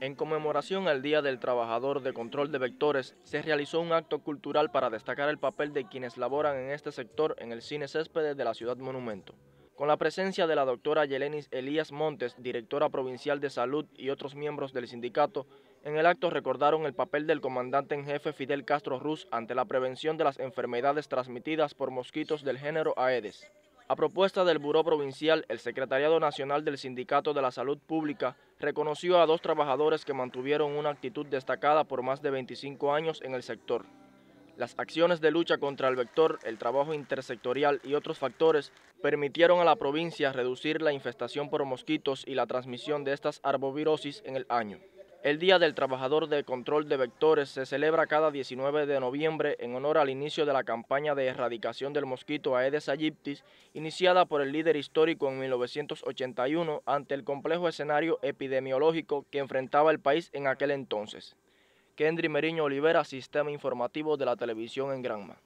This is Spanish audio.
En conmemoración al Día del Trabajador de Control de Vectores, se realizó un acto cultural para destacar el papel de quienes laboran en este sector en el Cine Céspedes de la Ciudad Monumento. Con la presencia de la doctora Yelenis Elías Montes, directora provincial de salud y otros miembros del sindicato, en el acto recordaron el papel del comandante en jefe Fidel Castro Ruz ante la prevención de las enfermedades transmitidas por mosquitos del género Aedes. A propuesta del Buró Provincial, el Secretariado Nacional del Sindicato de la Salud Pública reconoció a dos trabajadores que mantuvieron una actitud destacada por más de 25 años en el sector. Las acciones de lucha contra el vector, el trabajo intersectorial y otros factores permitieron a la provincia reducir la infestación por mosquitos y la transmisión de estas arbovirosis en el año. El Día del Trabajador de Control de Vectores se celebra cada 19 de noviembre en honor al inicio de la campaña de erradicación del mosquito Aedes aegyptis, iniciada por el líder histórico en 1981 ante el complejo escenario epidemiológico que enfrentaba el país en aquel entonces. Kendry Meriño Olivera, Sistema Informativo de la Televisión en Granma.